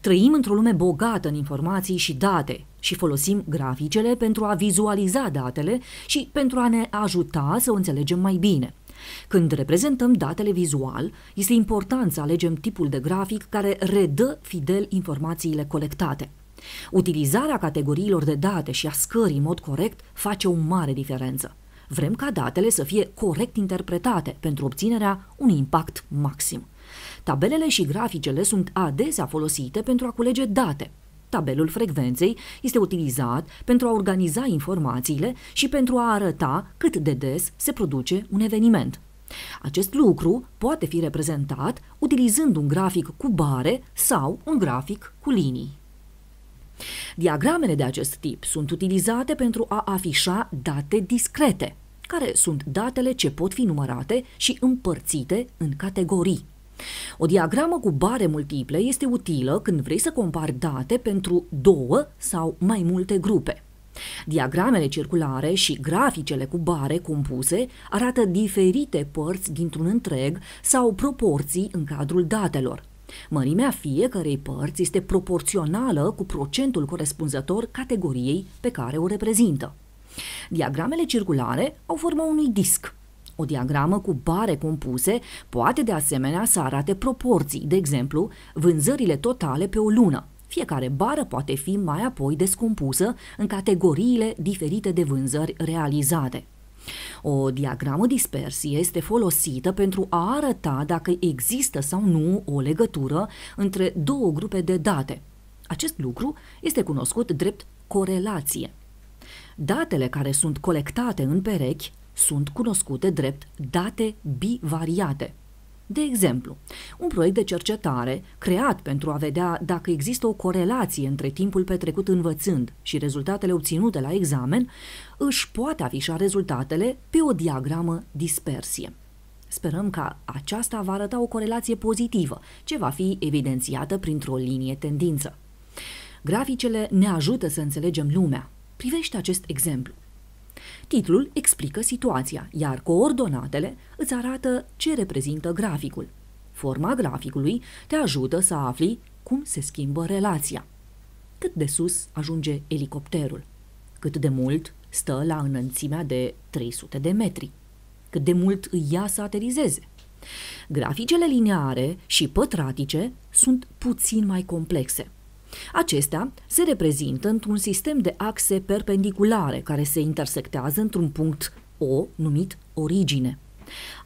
Trăim într-o lume bogată în informații și date și folosim graficele pentru a vizualiza datele și pentru a ne ajuta să o înțelegem mai bine. Când reprezentăm datele vizual, este important să alegem tipul de grafic care redă fidel informațiile colectate. Utilizarea categoriilor de date și a scării în mod corect face o mare diferență. Vrem ca datele să fie corect interpretate pentru obținerea unui impact maxim. Tabelele și graficele sunt adesea folosite pentru a culege date. Tabelul frecvenței este utilizat pentru a organiza informațiile și pentru a arăta cât de des se produce un eveniment. Acest lucru poate fi reprezentat utilizând un grafic cu bare sau un grafic cu linii. Diagramele de acest tip sunt utilizate pentru a afișa date discrete, care sunt datele ce pot fi numărate și împărțite în categorii. O diagramă cu bare multiple este utilă când vrei să compari date pentru două sau mai multe grupe. Diagramele circulare și graficele cu bare compuse arată diferite părți dintr-un întreg sau proporții în cadrul datelor. Mărimea fiecărei părți este proporțională cu procentul corespunzător categoriei pe care o reprezintă. Diagramele circulare au forma unui disc, o diagramă cu bare compuse poate de asemenea să arate proporții, de exemplu, vânzările totale pe o lună. Fiecare bară poate fi mai apoi descompusă în categoriile diferite de vânzări realizate. O diagramă dispersie este folosită pentru a arăta dacă există sau nu o legătură între două grupe de date. Acest lucru este cunoscut drept corelație. Datele care sunt colectate în perechi sunt cunoscute drept date bivariate. De exemplu, un proiect de cercetare creat pentru a vedea dacă există o corelație între timpul petrecut învățând și rezultatele obținute la examen, își poate afișa rezultatele pe o diagramă dispersie. Sperăm că aceasta va arăta o corelație pozitivă, ce va fi evidențiată printr-o linie tendință. Graficele ne ajută să înțelegem lumea. Privește acest exemplu. Titlul explică situația, iar coordonatele îți arată ce reprezintă graficul. Forma graficului te ajută să afli cum se schimbă relația. Cât de sus ajunge elicopterul? Cât de mult stă la înălțimea de 300 de metri? Cât de mult îi ia să aterizeze? Graficele lineare și pătratice sunt puțin mai complexe – Acestea se reprezintă într-un sistem de axe perpendiculare care se intersectează într-un punct O numit origine.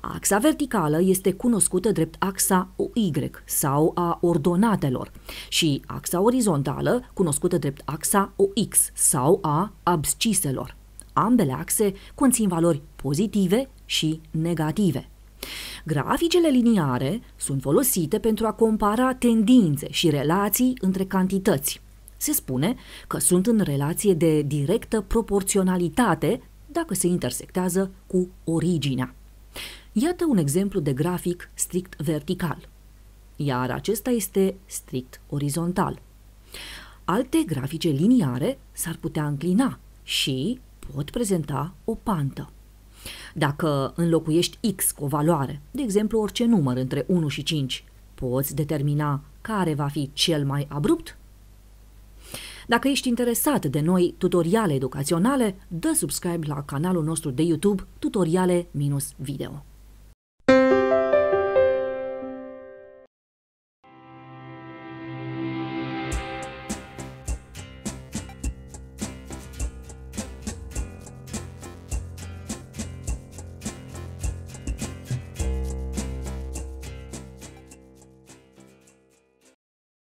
Axa verticală este cunoscută drept axa OY sau a ordonatelor și axa orizontală cunoscută drept axa OX sau a absciselor. Ambele axe conțin valori pozitive și negative. Graficele liniare sunt folosite pentru a compara tendințe și relații între cantități. Se spune că sunt în relație de directă proporționalitate dacă se intersectează cu originea. Iată un exemplu de grafic strict vertical, iar acesta este strict orizontal. Alte grafice liniare s-ar putea înclina și pot prezenta o pantă. Dacă înlocuiești X cu o valoare, de exemplu orice număr între 1 și 5, poți determina care va fi cel mai abrupt? Dacă ești interesat de noi tutoriale educaționale, dă subscribe la canalul nostru de YouTube Tutoriale-Video.